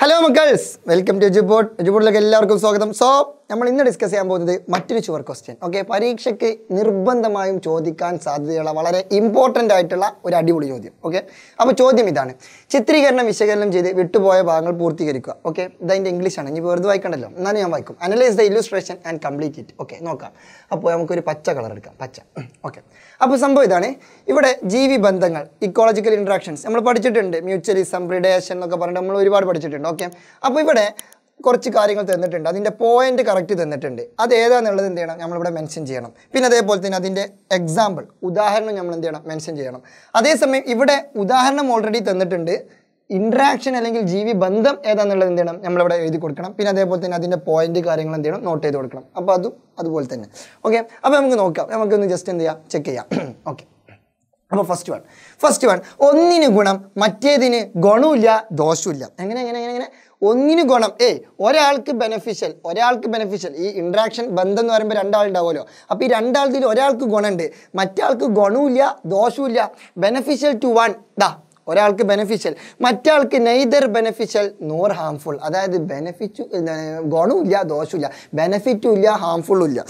hello മക്കൾസ് welcome to ജുബോട്ട് ജുബോട്ടിലേക്ക് എല്ലാവർക്കും സ്വാഗതം സോ നമ്മൾ ഇന്ന് ഡിസ്കസ് ചെയ്യാൻ പോകുന്നത് മറ്റൊരു ചുവർ ക്വസ്റ്റ്യൻ ഓക്കെ പരീക്ഷയ്ക്ക് നിർബന്ധമായും ചോദിക്കാൻ സാധ്യതയുള്ള വളരെ ഇമ്പോർട്ടൻ്റ് ആയിട്ടുള്ള ഒരു അടിപൊളി ചോദ്യം ഓക്കെ അപ്പോൾ ചോദ്യം ഇതാണ് ചിത്രീകരണം വിശകലനം ചെയ്ത് വിട്ടുപോയ ഭാഗങ്ങൾ പൂർത്തീകരിക്കുക ഓക്കെ ഇതതിൻ്റെ ഇംഗ്ലീഷാണ് ഇനി വെറുതെ വായിക്കണ്ടല്ലോ എന്നാലും ഞാൻ വായിക്കും analyse the illustration and complete it okay നോക്കാം അപ്പോൾ നമുക്കൊരു പച്ച കളർ എടുക്കാം പച്ച ഓക്കെ അപ്പോൾ സംഭവം ഇതാണ് ഇവിടെ ജീവി ബന്ധങ്ങൾ ഇക്കോളജിക്കൽ ഇൻട്രാക്ഷൻസ് നമ്മൾ പഠിച്ചിട്ടുണ്ട് മ്യൂച്വലിസം റിഡേഷൻ എന്നൊക്കെ പറഞ്ഞിട്ട് നമ്മൾ ഒരുപാട് പഠിച്ചിട്ടുണ്ട് ഓക്കെ അപ്പോൾ ഇവിടെ കുറച്ച് കാര്യങ്ങൾ തന്നിട്ടുണ്ട് അതിൻ്റെ പോയിന്റ് കറക്റ്റ് തന്നിട്ടുണ്ട് അത് ഏതാണെന്നുള്ളത് എന്ത് ചെയ്യണം നമ്മളിവിടെ മെൻഷൻ ചെയ്യണം പിന്നെ അതേപോലെ തന്നെ അതിൻ്റെ എക്സാമ്പിൾ ഉദാഹരണം നമ്മൾ എന്ത് ചെയ്യണം മെൻഷൻ ചെയ്യണം അതേസമയം ഇവിടെ ഉദാഹരണം ഓൾറെഡി തന്നിട്ടുണ്ട് ഇൻട്രാക്ഷൻ അല്ലെങ്കിൽ ജീവി ബന്ധം ഏതാണെന്നുള്ളത് എന്ത് ചെയ്യണം നമ്മളിവിടെ എഴുതി കൊടുക്കണം പിന്നെ അതേപോലെ തന്നെ അതിൻ്റെ പോയിന്റ് കാര്യങ്ങൾ എന്ത് ചെയ്യണം നോട്ട് ചെയ്ത് കൊടുക്കണം അപ്പോൾ അതും അതുപോലെ തന്നെ ഓക്കെ അപ്പോൾ നമുക്ക് നോക്കാം നമുക്കൊന്ന് ജസ്റ്റ് എന്ത് ചെയ്യാം ചെക്ക് ചെയ്യാം ഓക്കെ അപ്പോൾ ഫസ്റ്റ് വൺ ഫസ്റ്റ് വൺ ഒന്നിന് ഗുണം മറ്റേതിന് ഗുണമില്ല ദോഷമില്ല എങ്ങനെ എങ്ങനെ എങ്ങനെ എങ്ങനെ ഒന്നിന് ഗുണം ഏ ഒരാൾക്ക് ബെനഫിഷ്യൽ ഒരാൾക്ക് ബെനഫിഷ്യൽ ഈ ഇൻട്രാക്ഷൻ ബന്ധം എന്ന് പറയുമ്പോൾ രണ്ടാളുണ്ടാവുമല്ലോ അപ്പോൾ ഈ രണ്ടാളത്തിൽ ഒരാൾക്ക് ഗുണമുണ്ട് മറ്റാൾക്ക് ഗുണവുമില്ല ദോഷവുമില്ല ബെനഫിഷ്യൽ ടു വൺ ദാ ഒരാൾക്ക് ബെനഫിഷ്യൽ മറ്റാൾക്ക് നെയ്തർ ബെനഫിഷ്യൽ നോർ ഹാംഫുൾ അതായത് ബെനഫിറ്റ് ഗുണമില്ല ദോഷമില്ല ബെനഫിറ്റും ഇല്ല ഹാംഫുള്ളും ഇല്ല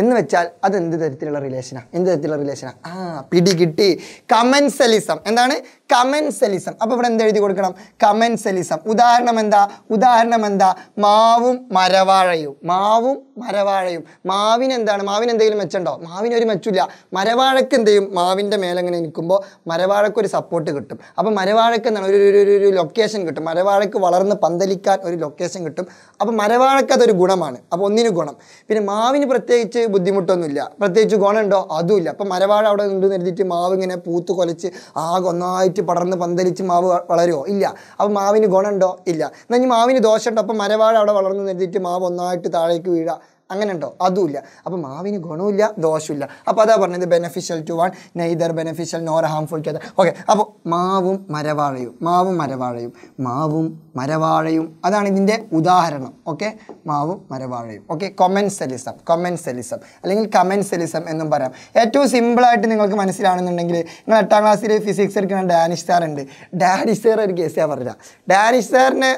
എന്ന് വെച്ചാൽ അത് എന്ത് തരത്തിലുള്ള റിലേഷനാണ് എന്ത് തരത്തിലുള്ള റിലേഷനാണ് ആ പിടി കിട്ടി കമൻസലിസം എന്താണ് കമൻസലിസം അപ്പോൾ ഇവിടെ എന്ത് എഴുതി കൊടുക്കണം കമൻസലിസം ഉദാഹരണം എന്താ ഉദാഹരണം എന്താ മാവും മരവാഴയും മാവും മരവാഴയും മാവിനെന്താണ് എന്താണ് എന്തെങ്കിലും മെച്ചുണ്ടോ മാവിനൊരു മെച്ചില്ല മരവാഴക്ക് എന്ത് ചെയ്യും മാവിൻ്റെ മേലങ്ങനെ നിൽക്കുമ്പോൾ മരവാഴക്ക് ഒരു സപ്പോർട്ട് കിട്ടും അപ്പോൾ മരവാഴക്ക് എന്താണ് ഒരു ഒരു ഒരു ലൊക്കേഷൻ കിട്ടും മരവാഴക്ക് വളർന്ന് പന്തലിക്കാൻ ഒരു ലൊക്കേഷൻ കിട്ടും അപ്പോൾ മരവാഴക്ക് അതൊരു ഗുണമാണ് അപ്പോൾ ഒന്നിനു ഗുണം പിന്നെ മാവിന് പ്രത്യേകിച്ച് ബുദ്ധിമുട്ടൊന്നുമില്ല പ്രത്യേകിച്ച് ഗുണമുണ്ടോ അതുമില്ല അപ്പോൾ മരവാഴ അവിടെ ഉണ്ടെന്ന് എഴുതിയിട്ട് മാവ് ഇങ്ങനെ പൂത്ത് കൊലച്ച് ആകെ ഒന്നായിട്ട് പന്തലിച്ച് പടർന്ന് പന്തലിച്ച് മാവ് വളരുമോ ഇല്ല അപ്പോൾ മാവിന് ഗുണമുണ്ടോ ഇല്ല എന്നാൽ മാവിന് ദോഷമുണ്ടോ അപ്പോൾ മരവാഴ അവിടെ വളർന്നു നിർത്തിയിട്ട് മാവ് ഒന്നായിട്ട് താഴേക്ക് വീഴുക അങ്ങനെ ഉണ്ടോ അതുമില്ല അപ്പോൾ മാവിന് ഗുണമില്ല ദോഷമില്ല അപ്പോൾ അതാ പറഞ്ഞത് beneficial to one neither beneficial nor harmful to other okay അപ്പോൾ മാവും മരവാഴയും മാവും മരവാഴയും മാവും മരവാഴയും അതാണ് ഇതിൻ്റെ ഉദാഹരണം ഓക്കെ മാവും മരവാഴയും ഓക്കെ കൊമൻസെലിസം കൊമൻസെലിസം അല്ലെങ്കിൽ കമൻസെലിസം എന്നും പറയാം ഏറ്റവും സിമ്പിളായിട്ട് നിങ്ങൾക്ക് മനസ്സിലാണെന്നുണ്ടെങ്കിൽ നിങ്ങൾ എട്ടാം ക്ലാസ്സിൽ ഫിസിക്സ് എടുക്കുന്ന ഡാനിഷ് സാർ ഉണ്ട് ഡാനിഷ് സാർ ഒരു കേസ് ഞാൻ പറഞ്ഞില്ല ഡാനിഷ് സാറിന്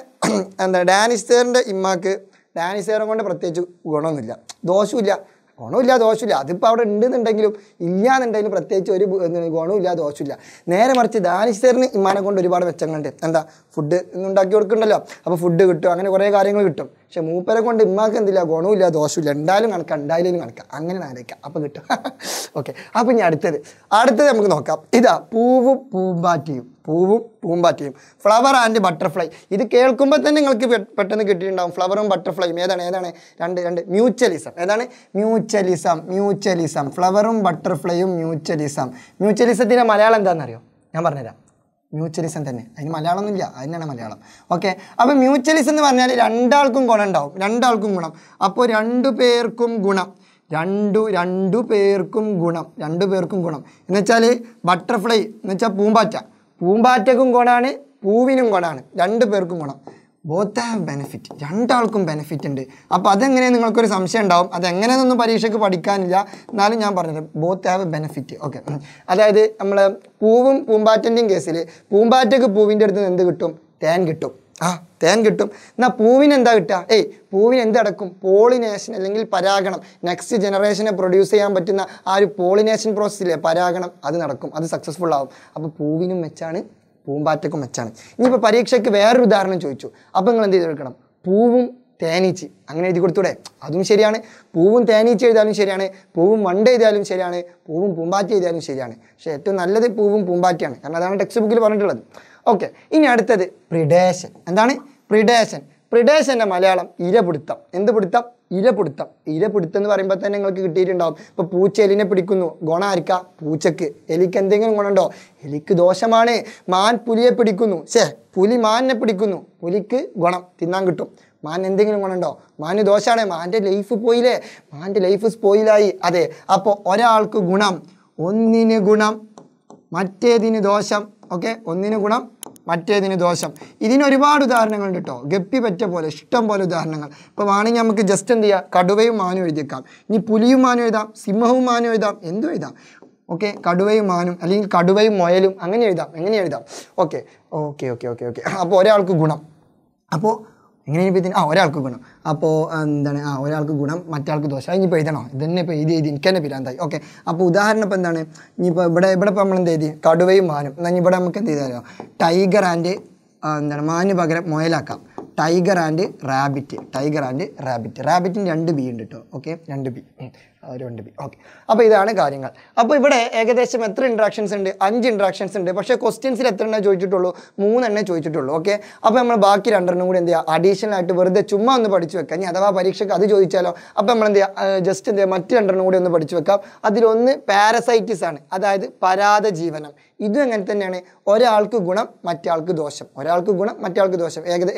എന്താ ഡാനിഷ് സാറിൻ്റെ ഇമ്മാക്ക് ഡാനിസേറും കൊണ്ട് പ്രത്യേകിച്ച് ഗുണമൊന്നുമില്ല ദോഷമില്ല ഗുണമില്ല ദോഷമില്ല അതിപ്പോൾ അവിടെ ഉണ്ടെന്നുണ്ടെങ്കിലും ഇല്ല എന്നുണ്ടെങ്കിലും പ്രത്യേകിച്ച് ഒരു ഗുണമില്ല ദോഷമില്ല നേരെ മറിച്ച് ദാനിശ്വറിന് ഇമ്മാനെ കൊണ്ട് ഒരുപാട് മെച്ചങ്ങളുണ്ട് എന്താ ഫുഡ് ഉണ്ടാക്കി കൊടുക്കണ്ടല്ലോ അപ്പോൾ ഫുഡ് കിട്ടും അങ്ങനെ കുറേ കാര്യങ്ങൾ കിട്ടും പക്ഷേ മൂപ്പരെ കൊണ്ട് ഇമ്മാക്ക് എന്തില്ല ഗുണമില്ല ദോഷമില്ല എന്തായാലും കണക്കാം ഉണ്ടായാലും കണക്കാം അങ്ങനെ ആലോചിക്കാം അപ്പോൾ കിട്ടും ഓക്കെ അപ്പോൾ ഇനി അടുത്തത് അടുത്തത് നമുക്ക് നോക്കാം ഇതാ പൂവും പൂമ്പാറ്റിയും പൂവും പൂമ്പാറ്റയും ഫ്ലവർ ആൻഡ് ബട്ടർഫ്ലൈ ഇത് കേൾക്കുമ്പോൾ തന്നെ നിങ്ങൾക്ക് പെട്ടെന്ന് കിട്ടിയിട്ടുണ്ടാവും ഫ്ലവറും ബട്ടർഫ്ലൈയും ഏതാണ് ഏതാണ് രണ്ട് രണ്ട് മ്യൂച്വലിസം ഏതാണ് മ്യൂച്വലിസം മ്യൂച്വലിസം ഫ്ലവറും ബട്ടർഫ്ലൈയും മ്യൂച്വലിസം മ്യൂച്വലിസത്തിൻ്റെ മലയാളം എന്താണെന്നറിയോ ഞാൻ പറഞ്ഞുതരാം മ്യൂച്വലിസം തന്നെ അതിന് ഒന്നുമില്ല അതിനാണ് മലയാളം ഓക്കെ അപ്പോൾ മ്യൂച്വലിസം എന്ന് പറഞ്ഞാൽ രണ്ടാൾക്കും ഗുണം ഉണ്ടാവും രണ്ടാൾക്കും ഗുണം അപ്പോൾ രണ്ടു പേർക്കും ഗുണം രണ്ടു രണ്ടു പേർക്കും ഗുണം രണ്ടു പേർക്കും ഗുണം എന്നുവെച്ചാൽ ബട്ടർഫ്ലൈ എന്നുവെച്ചാൽ പൂമ്പാറ്റ പൂമ്പാറ്റക്കും ഗുണമാണ് പൂവിനും ഗുണമാണ് രണ്ട് പേർക്കും ഗുണം ബോത്ത് ഹാവ് ബെനിഫിറ്റ് രണ്ടാൾക്കും ബെനിഫിറ്റ് ഉണ്ട് അപ്പോൾ അതെങ്ങനെ നിങ്ങൾക്കൊരു സംശയം ഉണ്ടാവും അതെങ്ങനെയെന്നൊന്നും പരീക്ഷയ്ക്ക് പഠിക്കാനില്ല എന്നാലും ഞാൻ പറഞ്ഞത് ബോത്ത് ഹാവ് ബെനിഫിറ്റ് ഓക്കെ അതായത് നമ്മൾ പൂവും പൂമ്പാറ്റൻ്റെയും കേസിൽ പൂമ്പാറ്റക്ക് പൂവിൻ്റെ അടുത്ത് നിന്ന് എന്ത് കിട്ടും തേൻ കിട്ടും ആ തേൻ കിട്ടും എന്നാൽ പൂവിന് എന്താ കിട്ടുക ഏയ് പൂവിന് എന്തടക്കും പോളിനേഷൻ അല്ലെങ്കിൽ പരാഗണം നെക്സ്റ്റ് ജനറേഷനെ പ്രൊഡ്യൂസ് ചെയ്യാൻ പറ്റുന്ന ആ ഒരു പോളിനേഷൻ പ്രോസസ്സിലെ പരാഗണം അത് നടക്കും അത് സക്സസ്ഫുൾ ആവും അപ്പോൾ പൂവിനും മെച്ചാണ് പൂമ്പാറ്റക്കും മെച്ചാണ് ഇനിയിപ്പോൾ പരീക്ഷയ്ക്ക് വേറൊരു ഉദാഹരണം ചോദിച്ചു അപ്പോൾ നിങ്ങൾ എന്ത് ചെയ്തെടുക്കണം പൂവും തേനീച്ച് അങ്ങനെ എഴുതി കൊടുത്തൂടെ അതും ശരിയാണ് പൂവും തേനീച്ച എഴുതാലും ശരിയാണ് പൂവും വണ്ട എഴുതാലും ശരിയാണ് പൂവും പൂമ്പാറ്റ എഴുതാലും ശരിയാണ് പക്ഷേ ഏറ്റവും നല്ലത് പൂവും പൂമ്പാറ്റയാണ് കാരണം അതാണ് ടെക്സ്റ്റ് ബുക്കിൽ പറഞ്ഞിട്ടുള്ളത് ഓക്കെ ഇനി അടുത്തത് പ്രിഡേഷൻ എന്താണ് പ്രിഡേഷൻ പ്രിഡേഷൻ്റെ മലയാളം ഇരപിടുത്തം എന്ത് പിടുത്തം ഇരപിടുത്തം ഇരപിടുത്തം എന്ന് പറയുമ്പോൾ തന്നെ നിങ്ങൾക്ക് കിട്ടിയിട്ടുണ്ടാവും ഇപ്പോൾ പൂച്ച എലിനെ പിടിക്കുന്നു ഗുണം ആർക്ക പൂച്ചക്ക് എലിക്ക് എന്തെങ്കിലും ഗുണമുണ്ടോ എലിക്ക് ദോഷമാണ് മാൻ പുലിയെ പിടിക്കുന്നു ശേ പുലി മാനിനെ പിടിക്കുന്നു പുലിക്ക് ഗുണം തിന്നാൻ കിട്ടും മാൻ എന്തെങ്കിലും ഗുണമുണ്ടോ മാന് ദോഷമാണ് മാൻ്റെ ലൈഫ് പോയില്ലേ മാൻ്റെ ലൈഫ് സ്പോയിലായി അതെ അപ്പോൾ ഒരാൾക്ക് ഗുണം ഒന്നിന് ഗുണം മറ്റേതിന് ദോഷം ഓക്കെ ഒന്നിന് ഗുണം മറ്റേതിന് ദോഷം ഇതിന് ഒരുപാട് ഉദാഹരണങ്ങളുണ്ട് കേട്ടോ ഗപ്പി പറ്റ പോലെ ഇഷ്ടം പോലെ ഉദാഹരണങ്ങൾ ഇപ്പോൾ വേണമെങ്കിൽ നമുക്ക് ജസ്റ്റ് എന്ത് ചെയ്യാം കടുവയും മാനും എഴുതിയേക്കാം ഇനി പുലിയും മാനും എഴുതാം സിംഹവും മാനും എഴുതാം എന്തും എഴുതാം ഓക്കെ കടുവയും മാനും അല്ലെങ്കിൽ കടുവയും മൊയലും അങ്ങനെ എഴുതാം എങ്ങനെ എഴുതാം okay okay okay okay okay അപ്പോൾ ഒരാൾക്ക് ഗുണം അപ്പോൾ ഇങ്ങനെ ഇപ്പോൾ ഇതിന് ആ ഒരാൾക്ക് ഗുണം അപ്പോൾ എന്താണ് ആ ഒരാൾക്ക് ഗുണം മറ്റാൾക്ക് ദോഷം ഇനിയിപ്പോൾ എഴുതണോ ഇതന്നെ ഇപ്പോൾ എഴുതി എഴുതി എനിക്ക് തന്നെ പിരാന്തായി ഓക്കെ അപ്പോൾ ഉദാഹരണം ഇപ്പോൾ എന്താണ് ഇനിയിപ്പോൾ ഇവിടെ ഇവിടെ ഇപ്പോൾ നമ്മൾ എന്ത് എഴുതി കടുവയും മാനും എന്നാൽ ഇവിടെ നമുക്ക് എന്ത് ചെയ്താലോ ടൈഗർ ആൻഡ് എന്താണ് മാന് പകരം മുയലാക്കാം tiger and rabbit tiger and rabbit റാബിറ്റിന് രണ്ട് ബി ഉണ്ട് കേട്ടോ ഓക്കെ രണ്ട് ബി രണ്ട് ബി ഓക്കെ അപ്പോൾ ഇതാണ് കാര്യങ്ങൾ അപ്പോൾ ഇവിടെ ഏകദേശം എത്ര ഇൻട്രാക്ഷൻസ് ഉണ്ട് അഞ്ച് ഇൻട്രാക്ഷൻസ് ഉണ്ട് പക്ഷേ ക്വസ്റ്റ്യൻസിൽ എത്ര എണ്ണേ ചോദിച്ചിട്ടുള്ളൂ മൂന്നെണ്ണേ ചോദിച്ചിട്ടുള്ളൂ ഓക്കെ അപ്പോൾ നമ്മൾ ബാക്കി രണ്ടെണ്ണം കൂടി എന്ത് ചെയ്യുക അഡീഷണൽ ആയിട്ട് വെറുതെ ചുമ്മാ ഒന്ന് പഠിച്ചു വെക്കാം ഇനി അഥവാ പരീക്ഷയ്ക്ക് അത് ചോദിച്ചാലോ അപ്പോൾ നമ്മൾ എന്ത് ചെയ്യുക ജസ്റ്റ് എന്ത് ചെയ്യുക മറ്റ് രണ്ടെണ്ണം കൂടി ഒന്ന് പഠിച്ചു വെക്കാം അതിലൊന്ന് പാരസൈറ്റിസ് ആണ് അതായത് ജീവനം ഇതും അങ്ങനെ തന്നെയാണ് ഒരാൾക്ക് ഗുണം മറ്റാൾക്ക് ദോഷം ഒരാൾക്ക് ഗുണം മറ്റാൾക്ക് ദോഷം ഏകദ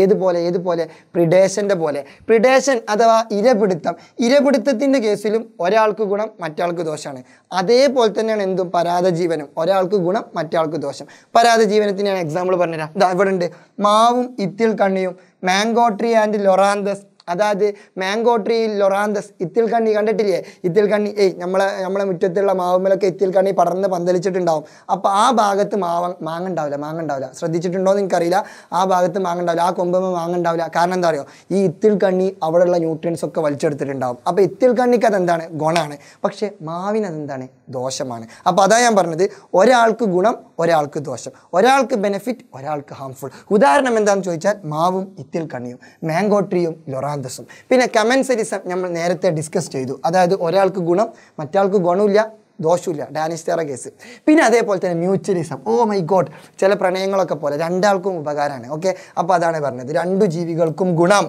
ഏതുപോലെ ഏതുപോലെ പ്രിഡേഷൻ്റെ പോലെ പ്രിഡേഷൻ അഥവാ ഇരപിടുത്തം ഇരപിടുത്തത്തിൻ്റെ കേസിലും ഒരാൾക്ക് ഗുണം മറ്റാൾക്ക് ദോഷമാണ് അതേപോലെ തന്നെയാണ് എന്തും പരാതജീവനം ഒരാൾക്ക് ഗുണം മറ്റാൾക്ക് ദോഷം പരാതജീവനത്തിന് ഞാൻ എക്സാമ്പിൾ പറഞ്ഞുതരാം ഇതാ ഇവിടെ ഉണ്ട് മാവും ഇത്തിൽ കണ്ണിയും മാങ്കോട്രി ട്രീ ആൻഡ് ലൊറാന്തസ് അതായത് മാംഗോ ട്രീ ലൊറാന്തസ് ഇത്തിൽ കണ്ണി കണ്ടിട്ടില്ലേ ഇത്തിൽ കണ്ണി ഏയ് നമ്മളെ നമ്മളെ മുറ്റത്തുള്ള മാവുമ്മലൊക്കെ ഇത്തിൽ കണ്ണി പടർന്ന് പന്തലിച്ചിട്ടുണ്ടാവും അപ്പോൾ ആ ഭാഗത്ത് മാവ മാങ്ങ ഉണ്ടാവില്ല മാങ്ങ ഉണ്ടാവില്ല ശ്രദ്ധിച്ചിട്ടുണ്ടോ എന്ന് എനിക്കറിയില്ല ആ ഭാഗത്ത് മാങ്ങ ഉണ്ടാവില്ല ആ കൊമ്പ് മാങ്ങ ഉണ്ടാവില്ല കാരണം എന്താ പറയുക ഈ ഇത്തിൽ കണ്ണി അവിടെയുള്ള ന്യൂട്രിയൻസ് ഒക്കെ വലിച്ചെടുത്തിട്ടുണ്ടാവും അപ്പോൾ ഇത്തിൽ കണ്ണിക്ക് അതെന്താണ് ഗുണമാണ് പക്ഷേ മാവിനതെന്താണ് ദോഷമാണ് അപ്പോൾ അതാ ഞാൻ പറഞ്ഞത് ഒരാൾക്ക് ഗുണം ഒരാൾക്ക് ദോഷം ഒരാൾക്ക് ബെനിഫിറ്റ് ഒരാൾക്ക് ഹാംഫുൾ ഉദാഹരണം എന്താണെന്ന് ചോദിച്ചാൽ മാവും ഇത്തിൽ കണ്ണിയും മാംഗോ ട്രീയും ലൊറാ പ്രാന്തസും പിന്നെ കമൻസരിസം നമ്മൾ നേരത്തെ ഡിസ്കസ് ചെയ്തു അതായത് ഒരാൾക്ക് ഗുണം മറ്റാൾക്ക് ഗുണമില്ല ദോഷമില്ല ഡാനിഷ് തെറ കേസ് പിന്നെ അതേപോലെ തന്നെ mutualism oh oh my god ചില പ്രണയങ്ങളൊക്കെ പോലെ രണ്ടാൾക്കും ഉപകാരമാണ് ഓക്കെ അപ്പോൾ അതാണ് പറഞ്ഞത് രണ്ടു ജീവികൾക്കും ഗുണം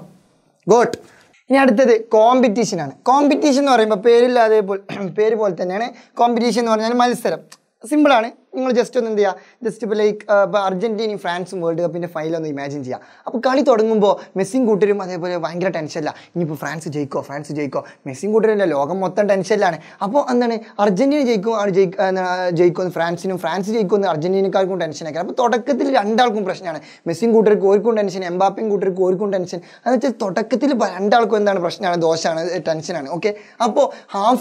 ഗോഡ് ഇനി അടുത്തത് കോമ്പറ്റീഷനാണ് കോമ്പറ്റീഷൻ എന്ന് പറയുമ്പോൾ പേരില്ലാതെ പേര് പോലെ തന്നെയാണ് കോമ്പറ്റീഷൻ എന്ന് പറഞ്ഞാൽ മത്സരം സിമ്പിളാണ് നിങ്ങൾ ജസ്റ്റ് ഒന്ന് എന്ത് ചെയ്യുക ജസ്റ്റ് ഇപ്പോൾ ലൈക്ക് ഇപ്പോൾ അർജൻറ്റീനയും ഫ്രാൻസും വേൾഡ് കപ്പിൻ്റെ ഫൈനൽ ഒന്ന് ഇമാജിൻ ചെയ്യുക അപ്പോൾ കളി തുടങ്ങുമ്പോൾ മെസ്സിയും കൂട്ടരും അതേപോലെ ഭയങ്കര ടെൻഷനില്ല ഇനിയിപ്പോൾ ഫ്രാൻസ് ജയിക്കോ ഫ്രാൻസ് ജയിക്കോ മെസ്സിയും കൂട്ടരുമില്ല ലോകം മൊത്തം ടെൻഷനിലാണ് അപ്പോൾ എന്താണ് അർജൻറ്റീന ജയിക്കും ജയിക്കുമെന്ന് ഫ്രാൻസിനും ഫ്രാൻസ് ജയിക്കുമെന്ന് അർജൻറ്റീനക്കാർക്കും ടെൻഷനൊക്കെ അപ്പോൾ തുടക്കത്തിൽ രണ്ടാൾക്കും പ്രശ്നമാണ് മെസ്സിൻ കൂട്ടർക്ക് ഓർക്കും ടെൻഷൻ എംബാപ്പിയും കൂട്ടർക്ക് ഓർക്കും ടെൻഷൻ എന്ന് വെച്ചാൽ തുടക്കത്തിൽ രണ്ടാൾക്കും എന്താണ് പ്രശ്നമാണ് ദോഷമാണ് ടെൻഷനാണ് ഓക്കെ അപ്പോൾ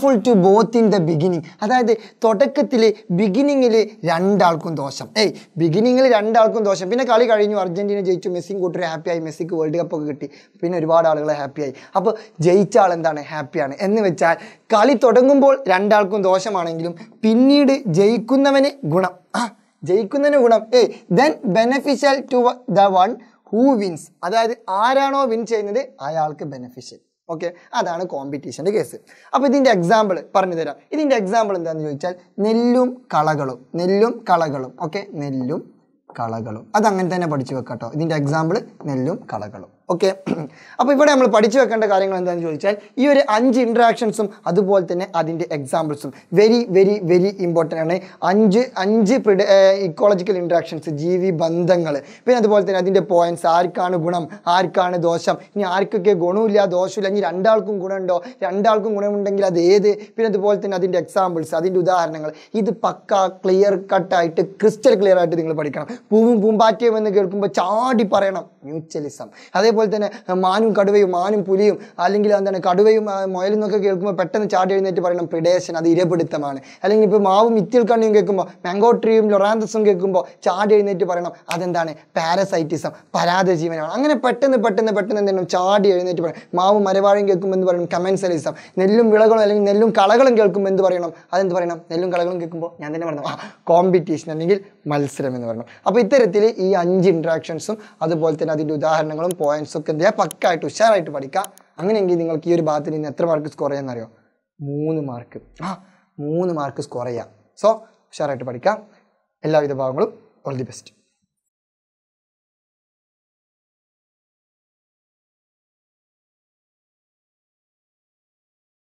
full to both in the beginning അതായത് തുടക്കത്തിൽ ബിഗിനിങ്ങിൽ രണ്ടാൾക്കും ദോഷം ഏയ് ബിഗിനിങ്ങിൽ രണ്ടാൾക്കും ദോഷം പിന്നെ കളി കഴിഞ്ഞു അർജൻറ്റീന ജയിച്ചു മെസ്സിയും കൂട്ടർ ഹാപ്പിയായി മെസ്സിക്ക് വേൾഡ് കപ്പ് ഒക്കെ കിട്ടി പിന്നെ ഒരുപാട് ആളുകൾ ഹാപ്പിയായി അപ്പോൾ ജയിച്ച ആൾ എന്താണ് ഹാപ്പിയാണ് എന്ന് വെച്ചാൽ കളി തുടങ്ങുമ്പോൾ രണ്ടാൾക്കും ദോഷമാണെങ്കിലും പിന്നീട് ജയിക്കുന്നവന് ഗുണം ആ ജയിക്കുന്നതിന് ഗുണം ഏയ് then beneficial to the one who wins അതായത് ആരാണോ വിൻ ചെയ്യുന്നത് അയാൾക്ക് ബെനഫിഷ്യൽ ഓക്കെ അതാണ് കോമ്പറ്റീഷൻ്റെ കേസ് അപ്പോൾ ഇതിൻ്റെ എക്സാമ്പിൾ പറഞ്ഞു തരാം ഇതിൻ്റെ എക്സാമ്പിൾ എന്താണെന്ന് ചോദിച്ചാൽ നെല്ലും കളകളും നെല്ലും കളകളും ഓക്കെ നെല്ലും കളകളും അത് അങ്ങനെ തന്നെ പഠിച്ചു വെക്കാട്ടോ ഇതിൻ്റെ എക്സാമ്പിൾ നെല്ലും കളകളും ഓക്കെ അപ്പോൾ ഇവിടെ നമ്മൾ പഠിച്ചു വെക്കേണ്ട കാര്യങ്ങൾ എന്താണെന്ന് ചോദിച്ചാൽ ഈ ഒരു അഞ്ച് ഇൻട്രാക്ഷൻസും അതുപോലെ തന്നെ അതിൻ്റെ എക്സാമ്പിൾസും വെരി വെരി വെരി ഇമ്പോർട്ടൻ്റ് ആണ് അഞ്ച് അഞ്ച് ഇക്കോളജിക്കൽ ഇൻട്രാക്ഷൻസ് ജീവി ബന്ധങ്ങൾ പിന്നെ അതുപോലെ തന്നെ അതിൻ്റെ പോയിൻറ്റ്സ് ആർക്കാണ് ഗുണം ആർക്കാണ് ദോഷം ഇനി ആർക്കൊക്കെ ഗുണമില്ല ദോഷമില്ല ഇനി രണ്ടാൾക്കും ഗുണമുണ്ടോ രണ്ടാൾക്കും ഗുണമുണ്ടെങ്കിൽ അത് ഏത് പിന്നെ അതുപോലെ തന്നെ അതിൻ്റെ എക്സാമ്പിൾസ് അതിൻ്റെ ഉദാഹരണങ്ങൾ ഇത് പക്ക ക്ലിയർ കട്ടായിട്ട് ക്രിസ്റ്റൽ ക്ലിയർ ആയിട്ട് നിങ്ങൾ പഠിക്കണം പൂവും പൂമ്പാറ്റയും എന്ന് കേൾക്കുമ്പോൾ ചാടി പറയണം മ്യൂച്വലിസം അതേ അതേപോലെ തന്നെ മാനും കടുവയും മാനും പുലിയും അല്ലെങ്കിൽ എന്താണ് കടുവയും മുയലും എന്നൊക്കെ കേൾക്കുമ്പോൾ പെട്ടെന്ന് ചാടി എഴുന്നേറ്റ് പറയണം പ്രിഡേഷൻ അത് ഇരപിടുത്തമാണ് അല്ലെങ്കിൽ ഇപ്പോൾ മാവും ഇത്തിൽ കണ്ണിയും കേൾക്കുമ്പോൾ മാംഗോ ട്രീയും ലൊറാന്തസും കേൾക്കുമ്പോൾ ചാടി എഴുന്നേറ്റ് പറയണം അതെന്താണ് പാരസൈറ്റിസം പരാത അങ്ങനെ പെട്ടെന്ന് പെട്ടെന്ന് പെട്ടെന്ന് എന്താണ് ചാടി എഴുന്നേറ്റ് പറയണം മാവും മരവാഴയും കേൾക്കുമ്പോൾ എന്ന് പറയണം കമൻസലിസം നെല്ലും വിളകളും അല്ലെങ്കിൽ നെല്ലും കളകളും കേൾക്കുമ്പോൾ എന്ത് പറയണം അതെന്ത് പറയണം നെല്ലും കളകളും കേൾക്കുമ്പോൾ ഞാൻ തന്നെ പറഞ്ഞു ആ കോമ്പറ്റീഷൻ അല്ലെങ്കിൽ മത്സരം എന്ന് പറയുന്നത് അപ്പോൾ ഇത്തരത്തിൽ ഈ അഞ്ച് ഇൻട്രാക്ഷൻസും അതുപോലെ തന്നെ അതിൻ്റെ ഉദാഹരണങ്ങളും പോയിന്റ്സും ഒക്കെ എന്താ പക്കായിട്ട് ഉഷാറായിട്ട് പഠിക്കുക അങ്ങനെയെങ്കിൽ നിങ്ങൾക്ക് ഈ ഒരു ഭാഗത്തിൽ നിന്ന് എത്ര മാർക്ക് സ്കോർ ചെയ്യാമെന്നറിയോ മൂന്ന് മാർക്ക് ആ മൂന്ന് മാർക്ക് സ്കോർ ചെയ്യാം സോ ഉഷാറായിട്ട് പഠിക്കാം എല്ലാവിധ ഭാഗങ്ങളും ഓൾ ദി ബെസ്റ്റ്